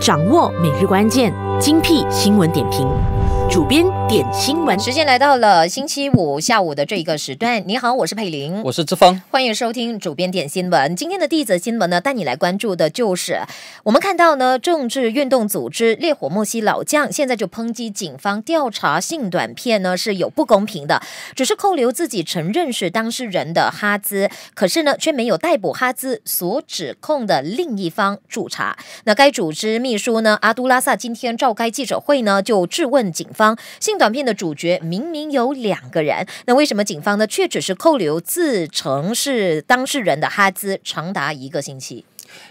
掌握每日关键，精辟新闻点评。主编点新闻，时间来到了星期五下午的这一个时段。你好，我是佩玲，我是志峰，欢迎收听主编点新闻。今天的第一则新闻呢，带你来关注的就是我们看到呢，政治运动组织烈火墨西老将现在就抨击警方调查性短片呢是有不公平的，只是扣留自己曾认识当事人的哈兹，可是呢却没有逮捕哈兹所指控的另一方驻查。那该组织秘书呢阿都拉萨今天召开记者会呢，就质问警。方。性短片的主角明明有两个人，那为什么警方呢却只是扣留自称是当事人的哈兹长达一个星期？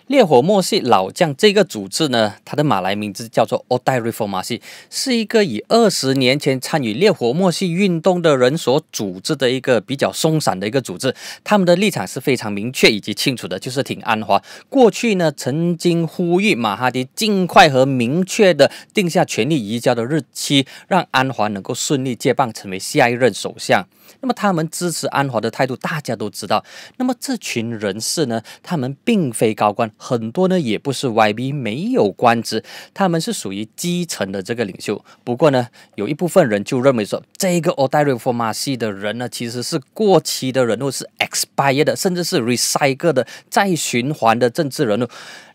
烈火末系老将这个组织呢，它的马来名字叫做 o r d i Reformasi，是一个以二十年前参与烈火末系运动的人所组织的一个比较松散的一个组织。他们的立场是非常明确以及清楚的，就是挺安华。过去呢，曾经呼吁马哈迪尽快和明确的定下权力移交的日期，让安华能够顺利接棒成为下一任首相。那么他们支持安华的态度大家都知道。那么这群人士呢，他们并非高。高官很多呢，也不是 Y B 没有官职，他们是属于基层的这个领袖。不过呢，有一部分人就认为说，这个 Oderoformasi 的人呢，其实是过期的人物，是 expired 的，甚至是 recycle 的再循环的政治人物。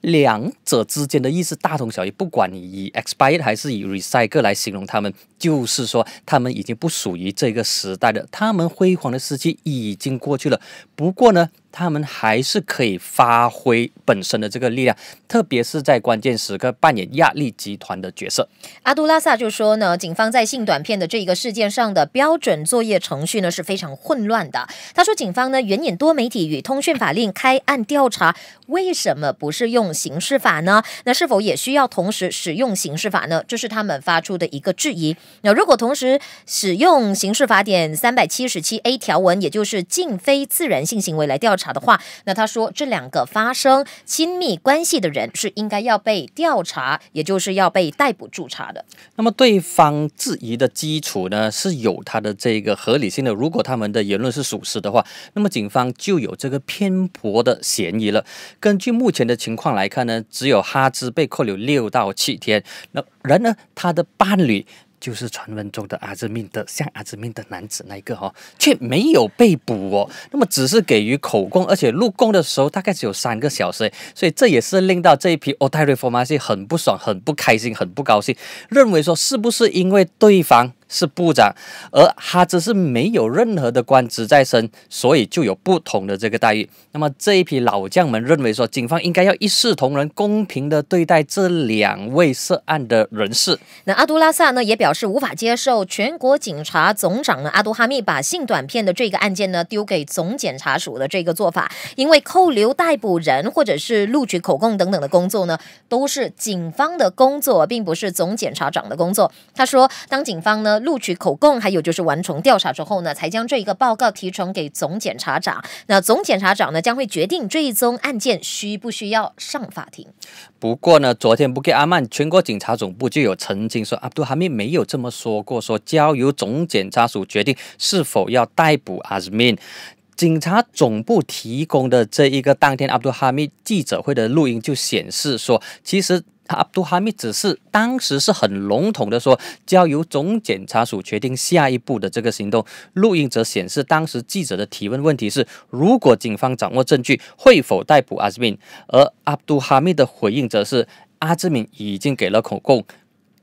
两者之间的意思大同小异，不管你以 expired 还是以 recycle 来形容他们，就是说他们已经不属于这个时代的，他们辉煌的时期已经过去了。不过呢。他们还是可以发挥本身的这个力量，特别是在关键时刻扮演亚力集团的角色。阿杜拉萨就说呢，警方在性短片的这一个事件上的标准作业程序呢是非常混乱的。他说，警方呢援引多媒体与通讯法令开案调查，为什么不是用刑事法呢？那是否也需要同时使用刑事法呢？这是他们发出的一个质疑。那如果同时使用刑事法典三百七十七 A 条文，也就是禁非自然性行为来调查？查的话，那他说这两个发生亲密关系的人是应该要被调查，也就是要被逮捕驻查的。那么对方质疑的基础呢是有他的这个合理性的。如果他们的言论是属实的话，那么警方就有这个偏颇的嫌疑了。根据目前的情况来看呢，只有哈兹被扣留六到七天，那然而他的伴侣。就是传闻中的阿兹密的像阿兹密的男子那一个哈，却没有被捕哦，那么只是给予口供，而且录供的时候大概只有三个小时，所以这也是令到这一批奥瑞利法西很不爽、很不开心、很不高兴，认为说是不是因为对方。是部长，而哈兹是没有任何的官职在身，所以就有不同的这个待遇。那么这一批老将们认为说，警方应该要一视同仁，公平的对待这两位涉案的人士。那阿杜拉萨呢也表示无法接受全国警察总长呢阿杜哈密把性短片的这个案件呢丢给总检察署的这个做法，因为扣留、逮捕人或者是录取口供等等的工作呢，都是警方的工作，并不是总检察长的工作。他说，当警方呢。录取口供，还有就是完成调查之后呢，才将这一个报告提呈给总检察长。那总检察长呢，将会决定这一宗案件需不需要上法庭。不过呢，昨天不给阿曼全国警察总部就有澄清说阿杜哈密没有这么说过，说交由总检察署决定是否要逮捕阿斯敏。警察总部提供的这一个当天阿杜哈密记者会的录音就显示说，其实。阿杜哈密只是当时是很笼统的说，交由总检察署决定下一步的这个行动。录音则显示，当时记者的提问问题是：如果警方掌握证据，会否逮捕阿兹敏？而阿杜哈密的回应则是：阿兹敏已经给了口供，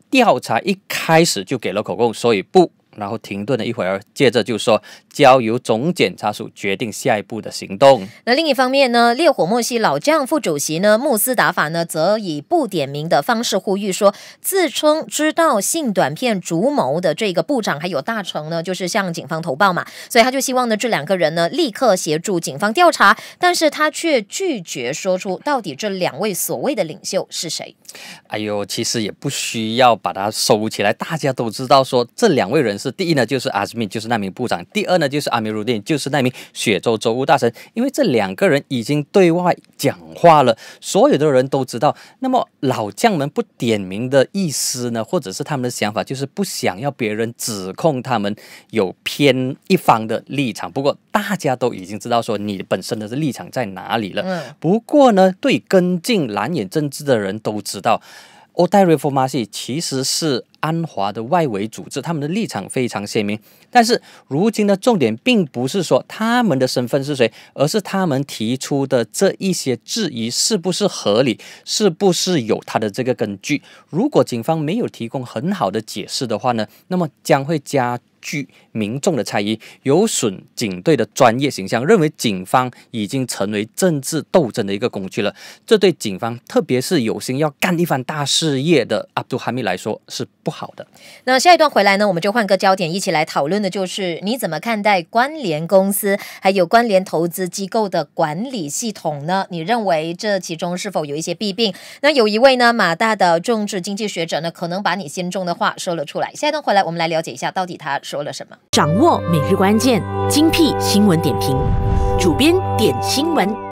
调查一开始就给了口供，所以不。然后停顿了一会儿，接着就说：“交由总检察署决定下一步的行动。”那另一方面呢，烈火莫西老将副主席呢穆斯达法呢，则以不点名的方式呼吁说：“自称知道性短片主谋的这个部长还有大臣呢，就是向警方投报嘛。”所以他就希望呢，这两个人呢，立刻协助警方调查，但是他却拒绝说出到底这两位所谓的领袖是谁。哎呦，其实也不需要把它收起来。大家都知道，说这两位人士，第一呢就是阿什米，就是那名部长；第二呢就是阿米鲁丁，就是那名雪州州务大臣。因为这两个人已经对外。讲话了，所有的人都知道。那么老将们不点名的意思呢，或者是他们的想法，就是不想要别人指控他们有偏一方的立场。不过大家都已经知道，说你本身的是立场在哪里了。嗯。不过呢，对跟进蓝眼政治的人都知道，欧黛瑞夫马西其实是。安华的外围组织，他们的立场非常鲜明。但是，如今的重点并不是说他们的身份是谁，而是他们提出的这一些质疑是不是合理，是不是有他的这个根据。如果警方没有提供很好的解释的话呢，那么将会加剧民众的猜疑，有损警队的专业形象，认为警方已经成为政治斗争的一个工具了。这对警方，特别是有心要干一番大事业的阿杜哈密来说是。不好的。那下一段回来呢，我们就换个焦点一起来讨论的，就是你怎么看待关联公司还有关联投资机构的管理系统呢？你认为这其中是否有一些弊病？那有一位呢，马大的政治经济学者呢，可能把你心中的话说了出来。下一段回来，我们来了解一下到底他说了什么。掌握每日关键，精辟新闻点评，主编点新闻。